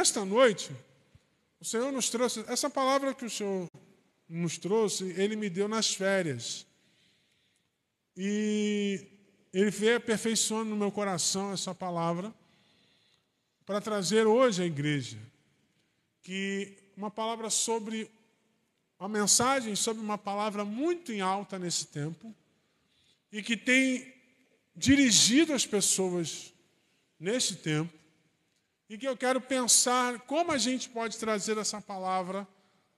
nesta noite, o Senhor nos trouxe, essa palavra que o Senhor nos trouxe, ele me deu nas férias. E ele veio aperfeiçoando no meu coração essa palavra para trazer hoje à igreja que uma palavra sobre uma mensagem sobre uma palavra muito em alta nesse tempo e que tem dirigido as pessoas nesse tempo e que eu quero pensar como a gente pode trazer essa palavra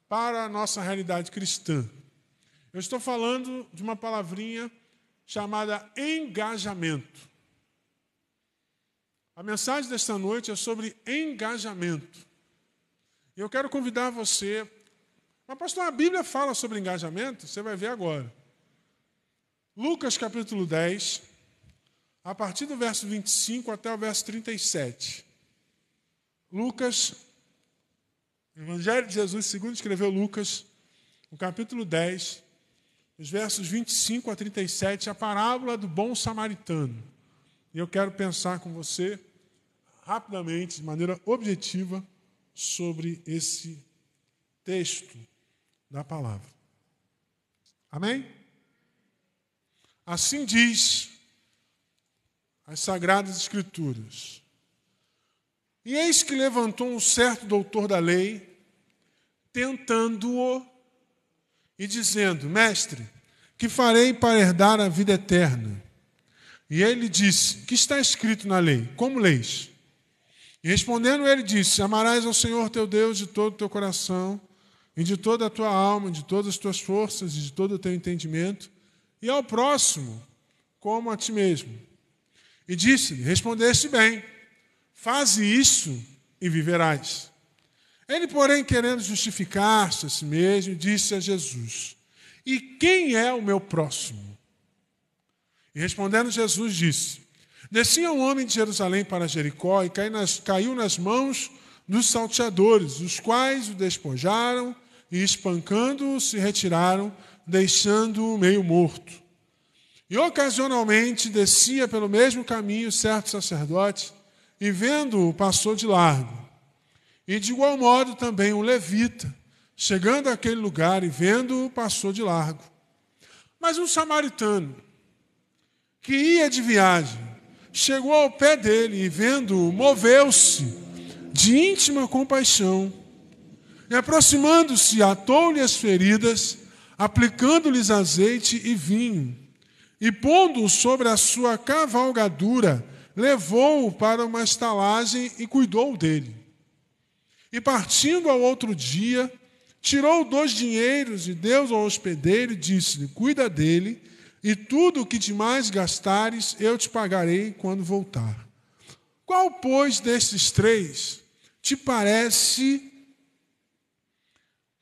para a nossa realidade cristã. Eu estou falando de uma palavrinha chamada engajamento. A mensagem desta noite é sobre engajamento. E eu quero convidar você. Mas, pastor, a Bíblia fala sobre engajamento? Você vai ver agora. Lucas capítulo 10, a partir do verso 25 até o verso 37. Lucas, Evangelho de Jesus, segundo escreveu Lucas, no capítulo 10, os versos 25 a 37, a parábola do bom samaritano. E eu quero pensar com você, rapidamente, de maneira objetiva, sobre esse texto da palavra. Amém? Assim diz as Sagradas Escrituras. E eis que levantou um certo doutor da lei, tentando-o e dizendo: Mestre, que farei para herdar a vida eterna? E ele disse: Que está escrito na lei? Como leis? E respondendo, ele disse: Amarás ao Senhor teu Deus de todo o teu coração, e de toda a tua alma, de todas as tuas forças, e de todo o teu entendimento, e ao próximo como a ti mesmo. E disse-lhe: Respondeste bem. Faze isso e viverás. Ele, porém, querendo justificar-se a si mesmo, disse a Jesus: E quem é o meu próximo? E respondendo, Jesus disse: Descia um homem de Jerusalém para Jericó e caiu nas, caiu nas mãos dos salteadores, os quais o despojaram e, espancando-o, se retiraram, deixando-o meio morto. E ocasionalmente descia pelo mesmo caminho certo sacerdote e vendo-o, passou de largo. E de igual modo também o levita, chegando àquele lugar e vendo-o, passou de largo. Mas um samaritano, que ia de viagem, chegou ao pé dele e vendo-o, moveu-se de íntima compaixão. E aproximando-se, atou-lhe as feridas, aplicando-lhes azeite e vinho, e pondo-o sobre a sua cavalgadura, levou-o para uma estalagem e cuidou dele. E partindo ao outro dia, tirou dois dinheiros e deu ao hospedeiro e disse-lhe: Cuida dele, e tudo o que demais gastares eu te pagarei quando voltar. Qual, pois, desses três te parece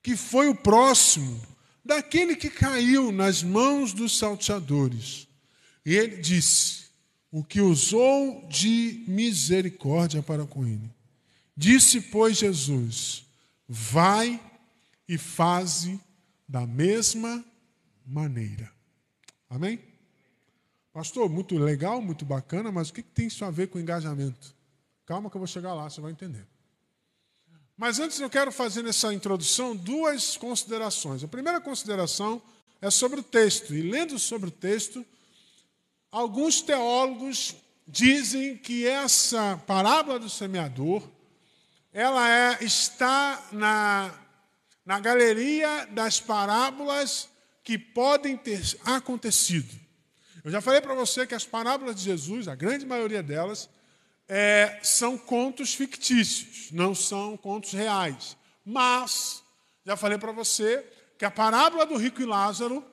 que foi o próximo daquele que caiu nas mãos dos salteadores? E ele disse: o que usou de misericórdia para com ele. Disse, pois, Jesus: Vai e faze da mesma maneira. Amém? Pastor, muito legal, muito bacana, mas o que tem isso a ver com engajamento? Calma que eu vou chegar lá, você vai entender. Mas antes eu quero fazer nessa introdução duas considerações. A primeira consideração é sobre o texto, e lendo sobre o texto, Alguns teólogos dizem que essa parábola do semeador ela é, está na, na galeria das parábolas que podem ter acontecido. Eu já falei para você que as parábolas de Jesus, a grande maioria delas, é, são contos fictícios, não são contos reais. Mas, já falei para você que a parábola do rico e Lázaro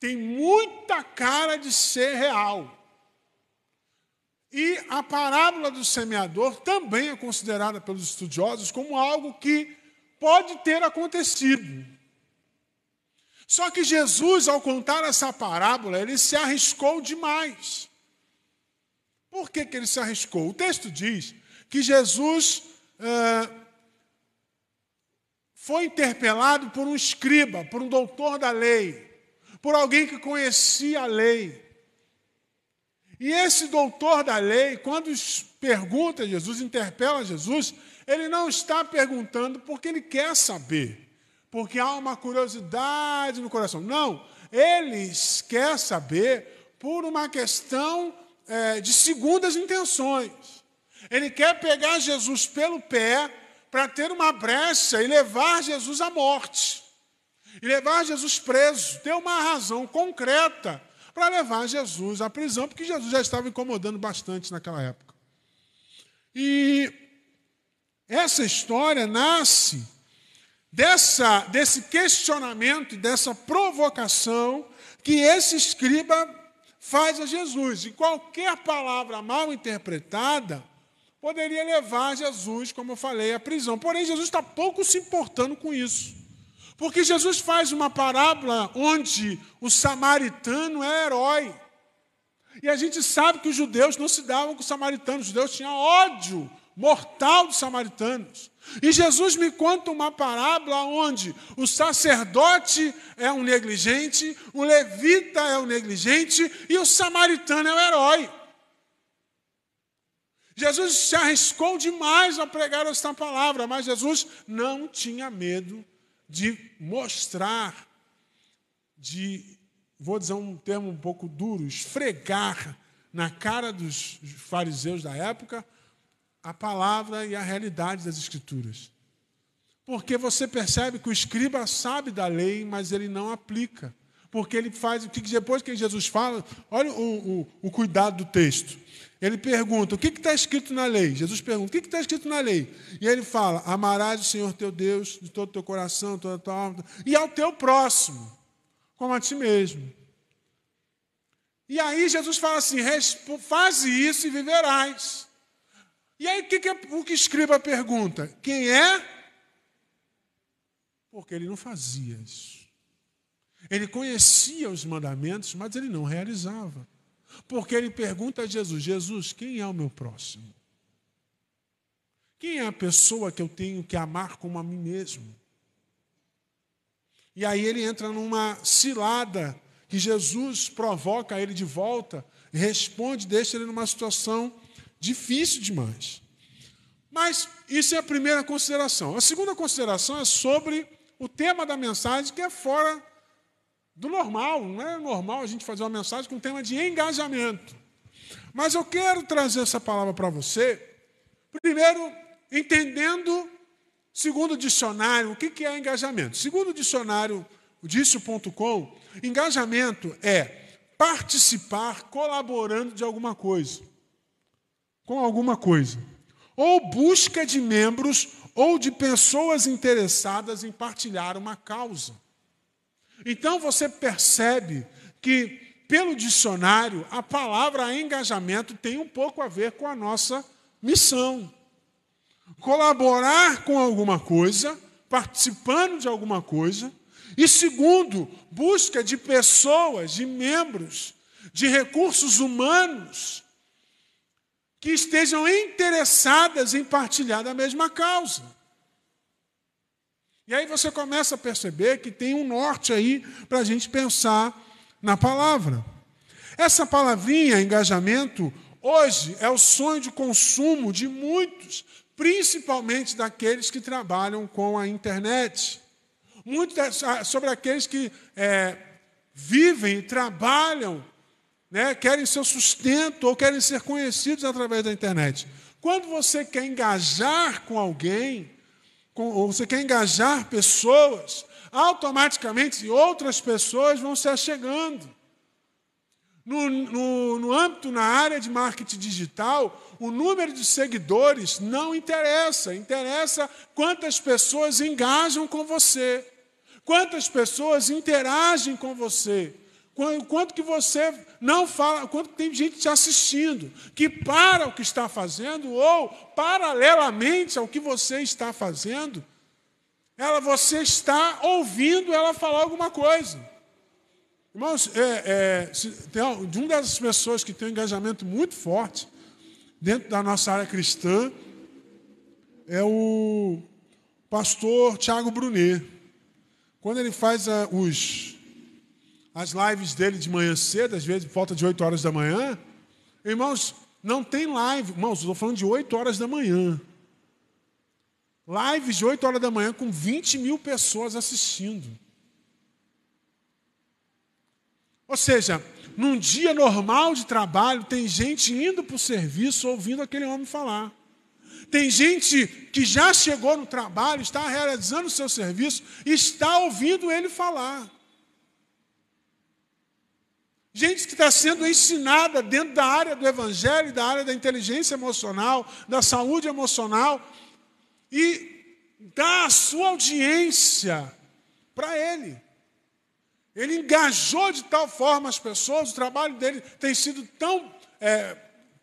tem muita cara de ser real. E a parábola do semeador também é considerada pelos estudiosos como algo que pode ter acontecido. Só que Jesus, ao contar essa parábola, ele se arriscou demais. Por que, que ele se arriscou? O texto diz que Jesus eh, foi interpelado por um escriba, por um doutor da lei por alguém que conhecia a lei. E esse doutor da lei, quando pergunta a Jesus, interpela Jesus, ele não está perguntando porque ele quer saber, porque há uma curiosidade no coração. Não, ele quer saber por uma questão é, de segundas intenções. Ele quer pegar Jesus pelo pé para ter uma brecha e levar Jesus à morte. E levar Jesus preso ter uma razão concreta para levar Jesus à prisão, porque Jesus já estava incomodando bastante naquela época. E essa história nasce dessa, desse questionamento, dessa provocação que esse escriba faz a Jesus. E qualquer palavra mal interpretada poderia levar Jesus, como eu falei, à prisão. Porém, Jesus está pouco se importando com isso. Porque Jesus faz uma parábola onde o samaritano é herói. E a gente sabe que os judeus não se davam com os samaritanos, os judeus tinham ódio mortal dos samaritanos. E Jesus me conta uma parábola onde o sacerdote é um negligente, o levita é um negligente e o samaritano é o herói. Jesus se arriscou demais a pregar esta palavra, mas Jesus não tinha medo de mostrar, de, vou dizer um termo um pouco duro, esfregar na cara dos fariseus da época a palavra e a realidade das Escrituras. Porque você percebe que o escriba sabe da lei, mas ele não aplica. Porque ele faz o que depois que Jesus fala, olha o, o, o cuidado do texto. Ele pergunta: o que está escrito na lei? Jesus pergunta: o que está escrito na lei? E ele fala: amarás o Senhor teu Deus de todo o teu coração, toda a tua alma, e ao teu próximo, como a ti mesmo. E aí Jesus fala assim: faze isso e viverás. E aí o que, que, o que escriba pergunta? Quem é? Porque ele não fazia isso. Ele conhecia os mandamentos, mas ele não realizava. Porque ele pergunta a Jesus: Jesus, quem é o meu próximo? Quem é a pessoa que eu tenho que amar como a mim mesmo? E aí ele entra numa cilada que Jesus provoca ele de volta, responde, deixa ele numa situação difícil demais. Mas isso é a primeira consideração. A segunda consideração é sobre o tema da mensagem, que é fora do normal, não é normal a gente fazer uma mensagem com tema de engajamento. Mas eu quero trazer essa palavra para você, primeiro, entendendo, segundo o dicionário, o que é engajamento. Segundo o dicionário, o dicio.com, engajamento é participar colaborando de alguma coisa, com alguma coisa, ou busca de membros ou de pessoas interessadas em partilhar uma causa. Então você percebe que, pelo dicionário, a palavra engajamento tem um pouco a ver com a nossa missão. Colaborar com alguma coisa, participando de alguma coisa. E segundo, busca de pessoas, de membros, de recursos humanos que estejam interessadas em partilhar da mesma causa. E aí você começa a perceber que tem um norte aí para a gente pensar na palavra. Essa palavrinha, engajamento, hoje é o sonho de consumo de muitos, principalmente daqueles que trabalham com a internet. Muito sobre aqueles que é, vivem, trabalham, né, querem seu sustento ou querem ser conhecidos através da internet. Quando você quer engajar com alguém, ou você quer engajar pessoas, automaticamente outras pessoas vão se achegando. No, no, no âmbito, na área de marketing digital, o número de seguidores não interessa, interessa quantas pessoas engajam com você, quantas pessoas interagem com você, Quanto que você não fala, quanto que tem gente te assistindo, que para o que está fazendo, ou paralelamente ao que você está fazendo, ela, você está ouvindo ela falar alguma coisa. Irmãos, é, é, se, tem, de uma das pessoas que tem um engajamento muito forte dentro da nossa área cristã é o pastor Tiago Brunet. Quando ele faz a, os as lives dele de manhã cedo, às vezes falta de 8 horas da manhã. Irmãos, não tem live. Irmãos, estou falando de 8 horas da manhã. Lives de 8 horas da manhã com 20 mil pessoas assistindo. Ou seja, num dia normal de trabalho, tem gente indo para o serviço ouvindo aquele homem falar. Tem gente que já chegou no trabalho, está realizando o seu serviço, está ouvindo ele falar. Gente que está sendo ensinada dentro da área do evangelho, da área da inteligência emocional, da saúde emocional, e dá a sua audiência para ele. Ele engajou de tal forma as pessoas, o trabalho dele tem sido tão é,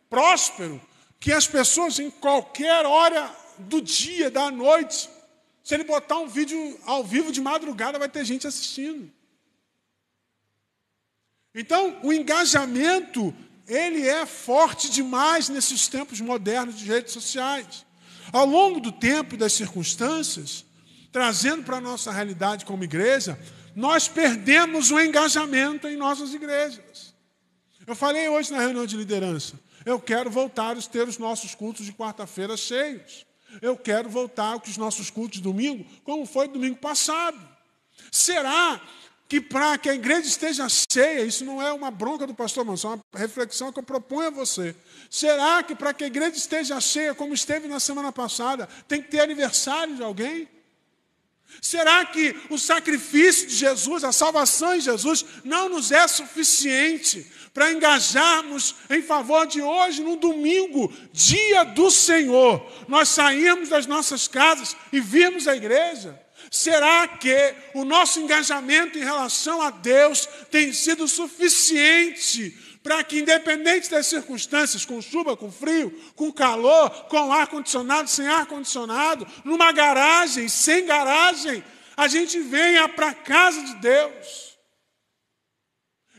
próspero, que as pessoas, em qualquer hora do dia, da noite, se ele botar um vídeo ao vivo de madrugada, vai ter gente assistindo. Então, o engajamento, ele é forte demais nesses tempos modernos de redes sociais. Ao longo do tempo e das circunstâncias, trazendo para a nossa realidade como igreja, nós perdemos o engajamento em nossas igrejas. Eu falei hoje na reunião de liderança, eu quero voltar a ter os nossos cultos de quarta-feira cheios. Eu quero voltar com os nossos cultos de domingo, como foi domingo passado. Será que para que a igreja esteja cheia, isso não é uma bronca do pastor Mansão, é uma reflexão que eu proponho a você. Será que para que a igreja esteja cheia, como esteve na semana passada, tem que ter aniversário de alguém? Será que o sacrifício de Jesus, a salvação em Jesus, não nos é suficiente para engajarmos em favor de hoje, no domingo, dia do Senhor, nós sairmos das nossas casas e virmos a igreja? Será que o nosso engajamento em relação a Deus tem sido suficiente para que, independente das circunstâncias, com chuva, com frio, com calor, com ar-condicionado, sem ar-condicionado, numa garagem, sem garagem, a gente venha para a casa de Deus?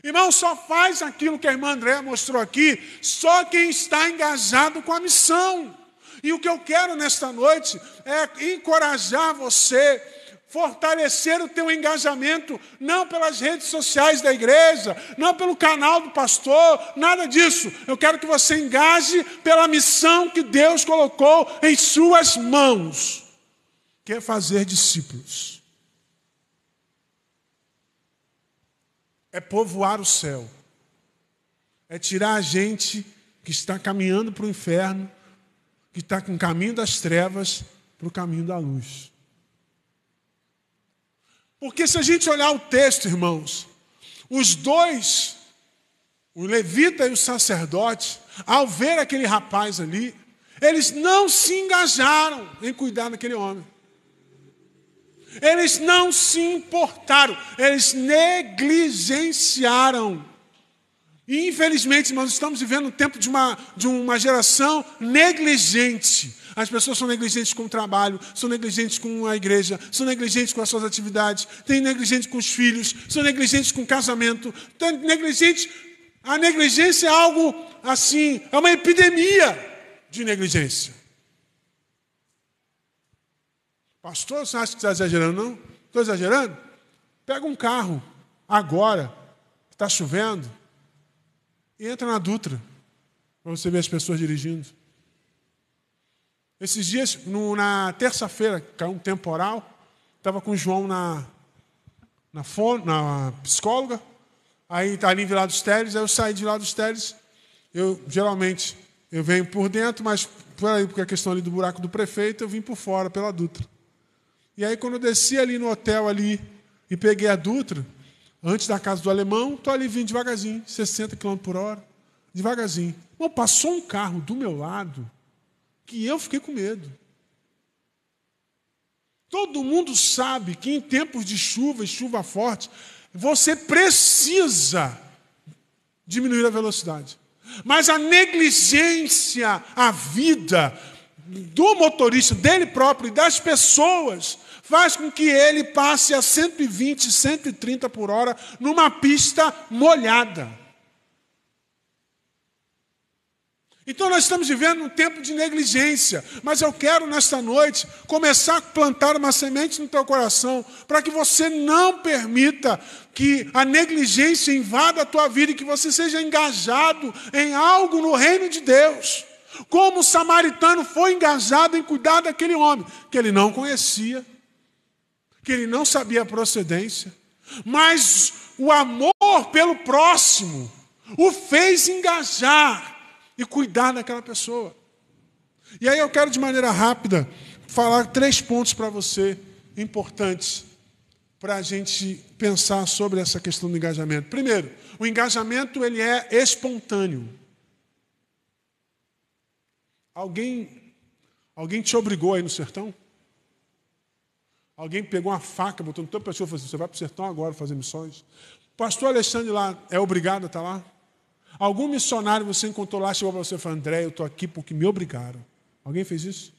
Irmão, só faz aquilo que a irmã Andréa mostrou aqui, só quem está engajado com a missão. E o que eu quero nesta noite é encorajar você fortalecer o teu engajamento, não pelas redes sociais da igreja, não pelo canal do pastor, nada disso. Eu quero que você engaje pela missão que Deus colocou em suas mãos, que é fazer discípulos. É povoar o céu. É tirar a gente que está caminhando para o inferno que está com o caminho das trevas para o caminho da luz. Porque se a gente olhar o texto, irmãos, os dois, o levita e o sacerdote, ao ver aquele rapaz ali, eles não se engajaram em cuidar daquele homem. Eles não se importaram, eles negligenciaram e infelizmente nós estamos vivendo um tempo de uma, de uma geração negligente. As pessoas são negligentes com o trabalho, são negligentes com a igreja, são negligentes com as suas atividades, têm negligentes com os filhos, são negligentes com o casamento, têm então, negligentes. A negligência é algo assim, é uma epidemia de negligência. Pastor, você acha que está exagerando? Não? Estou exagerando? Pega um carro agora, está chovendo, Entra na Dutra, para você ver as pessoas dirigindo. Esses dias, no, na terça-feira, caiu é um temporal, estava com o João na, na, na psicóloga, aí está ali em Vila dos Teles, aí eu saí de Vila dos Teles, eu geralmente eu venho por dentro, mas por aí, porque a é questão ali do buraco do prefeito, eu vim por fora, pela Dutra. E aí quando eu desci ali no hotel ali e peguei a Dutra, Antes da casa do alemão, estou ali vindo devagarzinho, 60 km por hora, devagarzinho. Bom, passou um carro do meu lado que eu fiquei com medo. Todo mundo sabe que em tempos de chuva e chuva forte, você precisa diminuir a velocidade. Mas a negligência à vida do motorista, dele próprio e das pessoas, faz com que ele passe a 120, 130 por hora numa pista molhada. Então nós estamos vivendo um tempo de negligência, mas eu quero nesta noite começar a plantar uma semente no teu coração para que você não permita que a negligência invada a tua vida e que você seja engajado em algo no reino de Deus. Como o samaritano foi engajado em cuidar daquele homem que ele não conhecia que ele não sabia a procedência, mas o amor pelo próximo o fez engajar e cuidar daquela pessoa. E aí eu quero, de maneira rápida, falar três pontos para você importantes para a gente pensar sobre essa questão do engajamento. Primeiro, o engajamento ele é espontâneo. Alguém alguém te obrigou aí no sertão? Alguém pegou uma faca, botou no teu pescoço e falou assim, você vai para o sertão agora fazer missões. Pastor Alexandre lá, é obrigado a estar tá lá? Algum missionário você encontrou lá, chegou para você e falou, André, eu estou aqui porque me obrigaram. Alguém fez isso?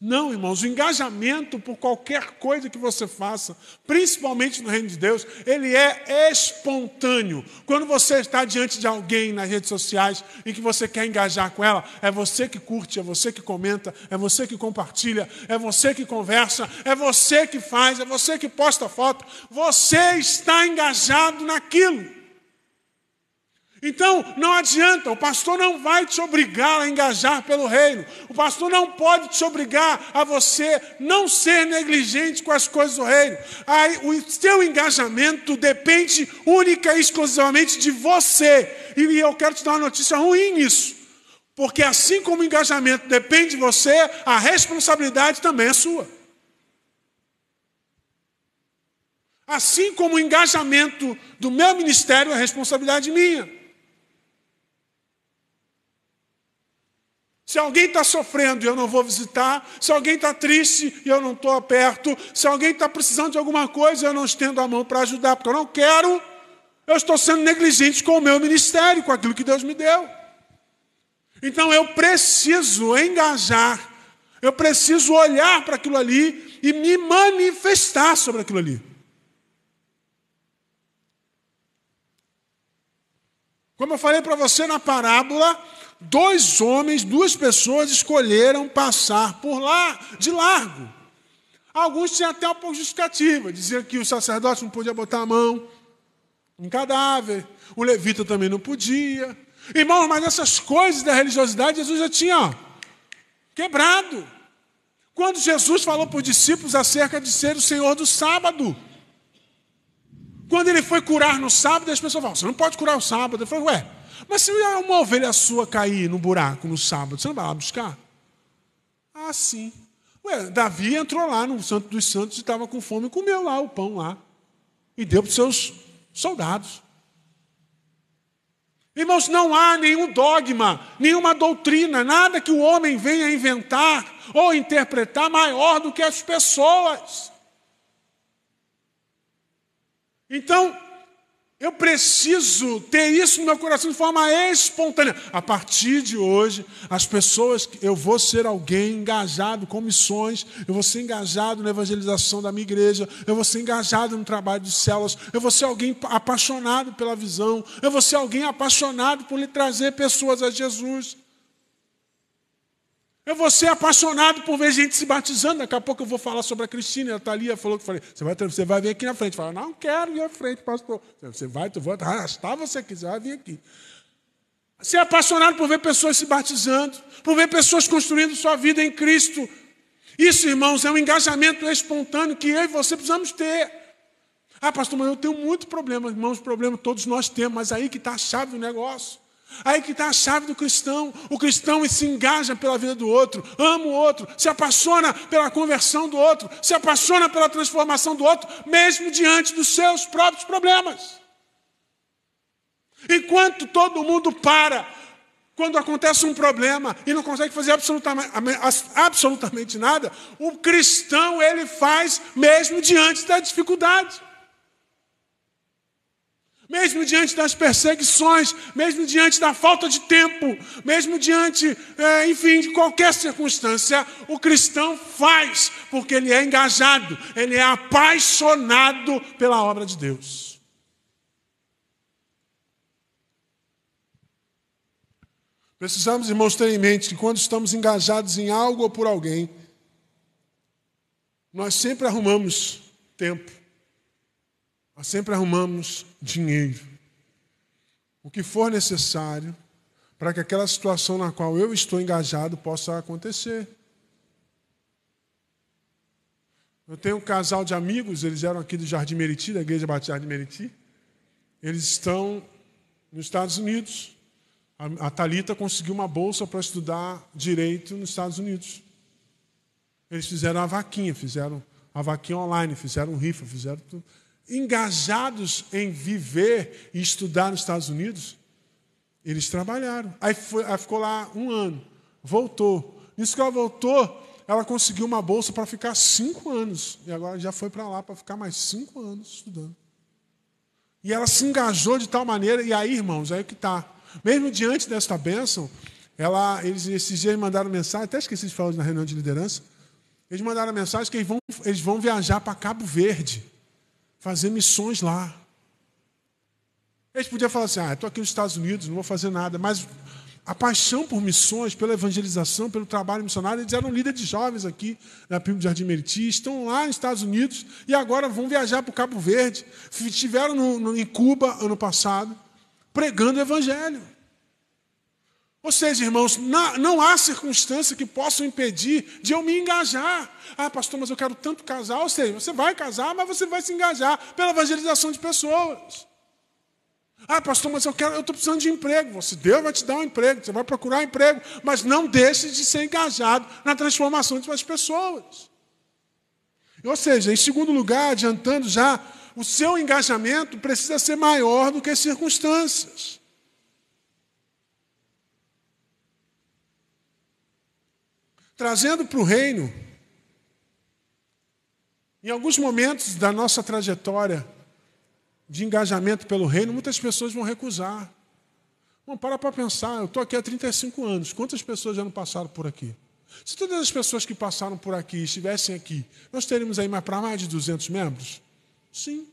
Não, irmãos, o engajamento por qualquer coisa que você faça, principalmente no reino de Deus, ele é espontâneo. Quando você está diante de alguém nas redes sociais e que você quer engajar com ela, é você que curte, é você que comenta, é você que compartilha, é você que conversa, é você que faz, é você que posta foto. Você está engajado naquilo. Então, não adianta, o pastor não vai te obrigar a engajar pelo reino. O pastor não pode te obrigar a você não ser negligente com as coisas do reino. Aí, o seu engajamento depende única e exclusivamente de você. E eu quero te dar uma notícia ruim nisso. Porque assim como o engajamento depende de você, a responsabilidade também é sua. Assim como o engajamento do meu ministério é responsabilidade minha. Se alguém está sofrendo e eu não vou visitar, se alguém está triste e eu não estou perto, se alguém está precisando de alguma coisa, eu não estendo a mão para ajudar, porque eu não quero, eu estou sendo negligente com o meu ministério, com aquilo que Deus me deu. Então eu preciso engajar, eu preciso olhar para aquilo ali e me manifestar sobre aquilo ali. Como eu falei para você na parábola, dois homens, duas pessoas escolheram passar por lá, de largo. Alguns tinham até uma justificativa, diziam que o sacerdote não podia botar a mão em cadáver, o levita também não podia. Irmãos, mas essas coisas da religiosidade Jesus já tinha ó, quebrado. Quando Jesus falou para os discípulos acerca de ser o Senhor do sábado, quando ele foi curar no sábado, as pessoas falam: você não pode curar o sábado. Ele falou: ué, mas se é uma ovelha sua cair no buraco no sábado, você não vai lá buscar? Ah, sim. Ué, Davi entrou lá no Santo dos Santos e estava com fome e comeu lá o pão lá. E deu para os seus soldados. Irmãos, não há nenhum dogma, nenhuma doutrina, nada que o homem venha inventar ou interpretar maior do que as pessoas. Então, eu preciso ter isso no meu coração de forma espontânea. A partir de hoje, as pessoas, eu vou ser alguém engajado com missões, eu vou ser engajado na evangelização da minha igreja, eu vou ser engajado no trabalho de células, eu vou ser alguém apaixonado pela visão, eu vou ser alguém apaixonado por lhe trazer pessoas a Jesus. Eu vou ser apaixonado por ver gente se batizando. Daqui a pouco eu vou falar sobre a Cristina. Ela está ali, ela falou que falei, você vai, você vai vir aqui na frente. Fala, não quero ir à frente, pastor. Você vai, tu vai arrastar você quiser, vai vir aqui. Ser apaixonado por ver pessoas se batizando, por ver pessoas construindo sua vida em Cristo. Isso, irmãos, é um engajamento espontâneo que eu e você precisamos ter. Ah, pastor, mas eu tenho muito problema, irmãos, problema todos nós temos, mas aí que está a chave do negócio. Aí que está a chave do cristão. O cristão se engaja pela vida do outro, ama o outro, se apaixona pela conversão do outro, se apaixona pela transformação do outro, mesmo diante dos seus próprios problemas. Enquanto todo mundo para quando acontece um problema e não consegue fazer absolutamente, nada, o cristão ele faz mesmo diante da dificuldade. Mesmo diante das perseguições, mesmo diante da falta de tempo, mesmo diante, é, enfim, de qualquer circunstância, o cristão faz, porque ele é engajado, ele é apaixonado pela obra de Deus. Precisamos, irmãos, ter em mente que quando estamos engajados em algo ou por alguém, nós sempre arrumamos tempo nós sempre arrumamos dinheiro. O que for necessário para que aquela situação na qual eu estou engajado possa acontecer. Eu tenho um casal de amigos, eles eram aqui do Jardim Meriti, da Igreja Batista de Meriti. Eles estão nos Estados Unidos. A, a Talita conseguiu uma bolsa para estudar direito nos Estados Unidos. Eles fizeram a vaquinha, fizeram a vaquinha online, fizeram rifa, fizeram tudo engajados em viver e estudar nos Estados Unidos, eles trabalharam. Aí, foi, aí ficou lá um ano, voltou. Nisso que ela voltou, ela conseguiu uma bolsa para ficar cinco anos. E agora já foi para lá para ficar mais cinco anos estudando. E ela se engajou de tal maneira, e aí, irmãos, aí que está. Mesmo diante desta bênção, ela, eles, esses dias mandaram mensagem, até esqueci de falar na reunião de liderança. Eles mandaram mensagem que eles vão, eles vão viajar para Cabo Verde fazer missões lá. Eles podiam falar assim: ah, estou aqui nos Estados Unidos, não vou fazer nada, mas a paixão por missões, pela evangelização, pelo trabalho missionário, eles eram líderes de jovens aqui na Pima de Jardim Meriti, estão lá nos Estados Unidos e agora vão viajar para o Cabo Verde. Estiveram no, no, em Cuba ano passado, pregando o evangelho. Ou seja, irmãos, não, não há circunstância que possa impedir de eu me engajar. Ah, pastor, mas eu quero tanto casar. Ou seja, você vai casar, mas você vai se engajar pela evangelização de pessoas. Ah, pastor, mas eu quero, eu estou precisando de emprego. Você, Deus vai te dar um emprego, você vai procurar um emprego, mas não deixe de ser engajado na transformação das pessoas. Ou seja, em segundo lugar, adiantando já, o seu engajamento precisa ser maior do que as circunstâncias. trazendo para o reino. Em alguns momentos da nossa trajetória de engajamento pelo reino, muitas pessoas vão recusar. Bom, para para pensar, eu estou aqui há 35 anos, quantas pessoas já não passaram por aqui? Se todas as pessoas que passaram por aqui estivessem aqui, nós teríamos aí mais para mais de 200 membros? Sim.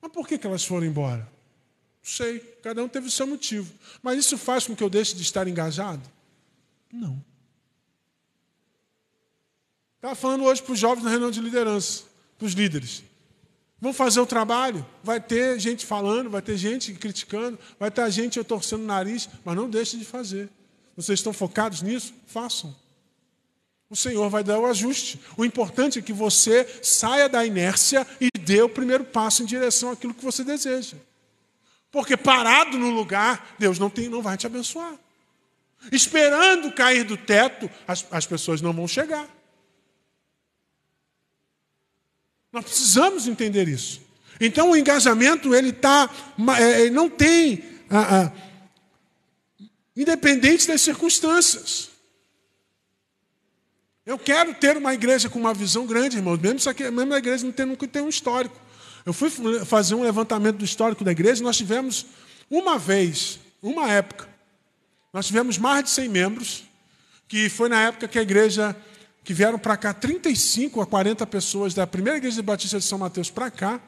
Mas por que, que elas foram embora? Não sei, cada um teve o seu motivo. Mas isso faz com que eu deixe de estar engajado? Não. Estava falando hoje para os jovens na reunião de liderança, para os líderes. Vão fazer o trabalho, vai ter gente falando, vai ter gente criticando, vai ter gente torcendo o nariz, mas não deixe de fazer. Vocês estão focados nisso? Façam. O Senhor vai dar o ajuste. O importante é que você saia da inércia e dê o primeiro passo em direção àquilo que você deseja. Porque parado no lugar, Deus não, tem, não vai te abençoar esperando cair do teto, as, as pessoas não vão chegar. Nós precisamos entender isso. Então o engajamento ele tá, é, não tem, a, a, independente das circunstâncias. Eu quero ter uma igreja com uma visão grande, irmãos, mesmo, mesmo a igreja não tem, nunca tem um histórico. Eu fui fazer um levantamento do histórico da igreja, nós tivemos uma vez, uma época, nós tivemos mais de 100 membros, que foi na época que a igreja, que vieram para cá 35 a 40 pessoas da primeira igreja de Batista de São Mateus para cá,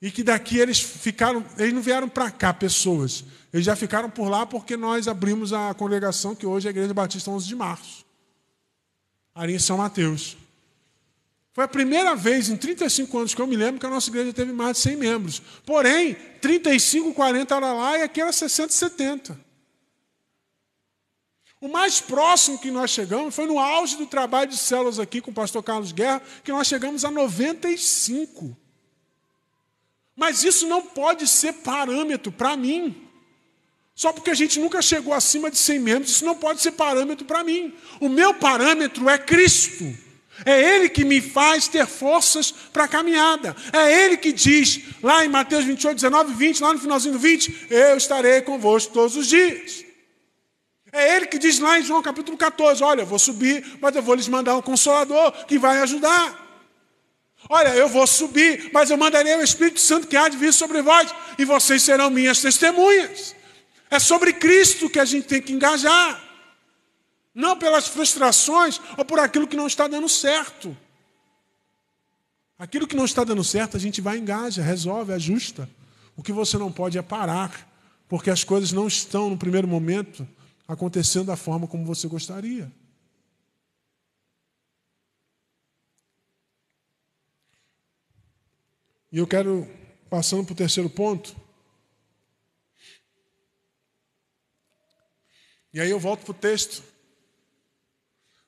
e que daqui eles ficaram, eles não vieram para cá pessoas, eles já ficaram por lá porque nós abrimos a congregação que hoje é a Igreja Batista 11 de Março, ali em São Mateus. Foi a primeira vez em 35 anos que eu me lembro que a nossa igreja teve mais de 100 membros. Porém, 35, 40 era lá e aqui era 60, 70. O mais próximo que nós chegamos foi no auge do trabalho de células aqui com o pastor Carlos Guerra, que nós chegamos a 95. Mas isso não pode ser parâmetro para mim. Só porque a gente nunca chegou acima de 100 membros, isso não pode ser parâmetro para mim. O meu parâmetro é Cristo. É Ele que me faz ter forças para a caminhada. É Ele que diz, lá em Mateus 28, 19, 20, lá no finalzinho do 20, eu estarei convosco todos os dias. É ele que diz lá em João capítulo 14: Olha, eu vou subir, mas eu vou lhes mandar um consolador que vai ajudar. Olha, eu vou subir, mas eu mandarei o Espírito Santo que há de vir sobre vós, e vocês serão minhas testemunhas. É sobre Cristo que a gente tem que engajar, não pelas frustrações ou por aquilo que não está dando certo. Aquilo que não está dando certo, a gente vai engaja, resolve, ajusta. O que você não pode é parar, porque as coisas não estão no primeiro momento acontecendo da forma como você gostaria. E eu quero, passando para o terceiro ponto. E aí eu volto para o texto,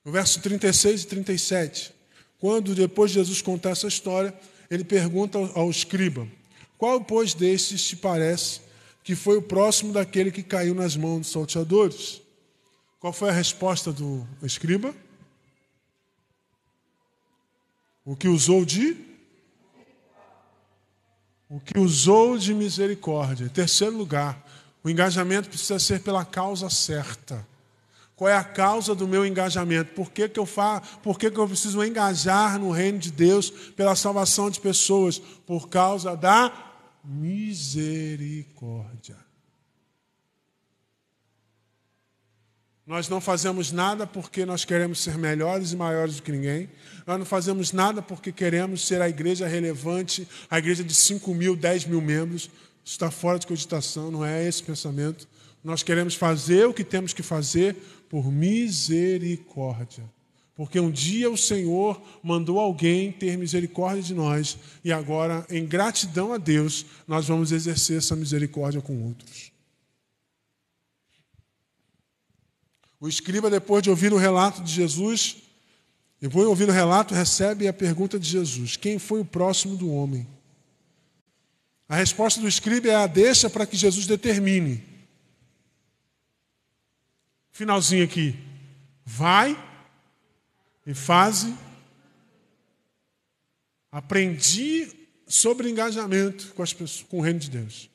no verso 36 e 37. Quando, depois de Jesus contar essa história, ele pergunta ao escriba: Qual, pois, destes te parece que foi o próximo daquele que caiu nas mãos dos salteadores. Qual foi a resposta do escriba? O que usou de? O que usou de misericórdia. Terceiro lugar, o engajamento precisa ser pela causa certa. Qual é a causa do meu engajamento? Por que, que, eu, fa... Por que, que eu preciso engajar no reino de Deus pela salvação de pessoas? Por causa da misericórdia. Nós não fazemos nada porque nós queremos ser melhores e maiores do que ninguém. Nós não fazemos nada porque queremos ser a igreja relevante, a igreja de 5 mil, 10 mil membros. Isso está fora de cogitação, não é esse pensamento. Nós queremos fazer o que temos que fazer por misericórdia. Porque um dia o Senhor mandou alguém ter misericórdia de nós, e agora, em gratidão a Deus, nós vamos exercer essa misericórdia com outros. O escriba, depois de ouvir o relato de Jesus, depois de ouvir o relato, recebe a pergunta de Jesus: Quem foi o próximo do homem? A resposta do escriba é a deixa para que Jesus determine. Finalzinho aqui. Vai e fase. Aprendi sobre engajamento com, as pessoas, com o reino de Deus.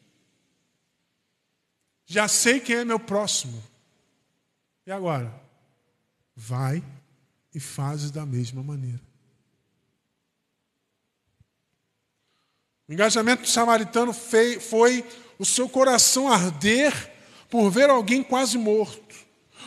Já sei quem é meu próximo. E agora? Vai e faz da mesma maneira. O engajamento do samaritano foi o seu coração arder por ver alguém quase morto.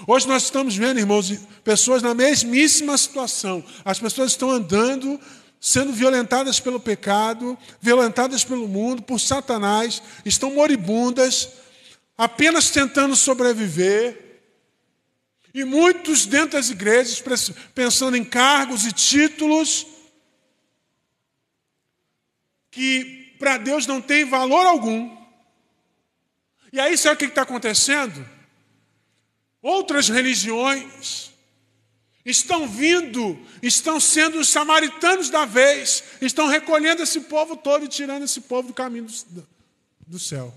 Hoje nós estamos vendo, irmãos, pessoas na mesmíssima situação. As pessoas estão andando, sendo violentadas pelo pecado, violentadas pelo mundo, por Satanás, estão moribundas, apenas tentando sobreviver. E muitos dentro das igrejas, pensando em cargos e títulos, que para Deus não tem valor algum. E aí, sabe o que está acontecendo? Outras religiões estão vindo, estão sendo os samaritanos da vez, estão recolhendo esse povo todo e tirando esse povo do caminho do céu.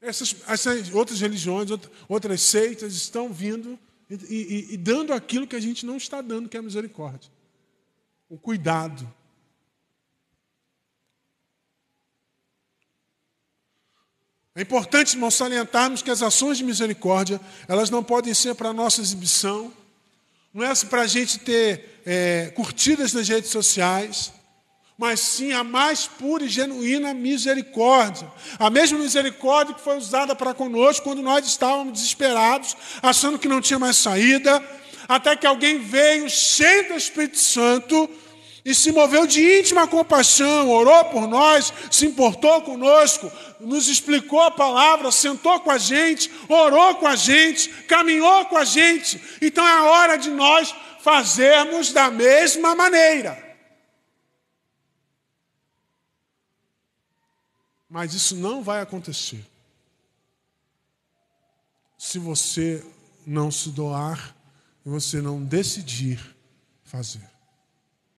Essas, essas outras religiões, outras seitas estão vindo e, e, e dando aquilo que a gente não está dando, que é a misericórdia. O cuidado, É importante, irmãos, salientarmos que as ações de misericórdia, elas não podem ser para nossa exibição, não é para a gente ter é, curtidas nas redes sociais, mas sim a mais pura e genuína misericórdia. A mesma misericórdia que foi usada para conosco quando nós estávamos desesperados, achando que não tinha mais saída, até que alguém veio cheio do Espírito Santo e se moveu de íntima compaixão, orou por nós, se importou conosco, nos explicou a palavra, sentou com a gente, orou com a gente, caminhou com a gente. Então é hora de nós fazermos da mesma maneira. Mas isso não vai acontecer se você não se doar e você não decidir fazer.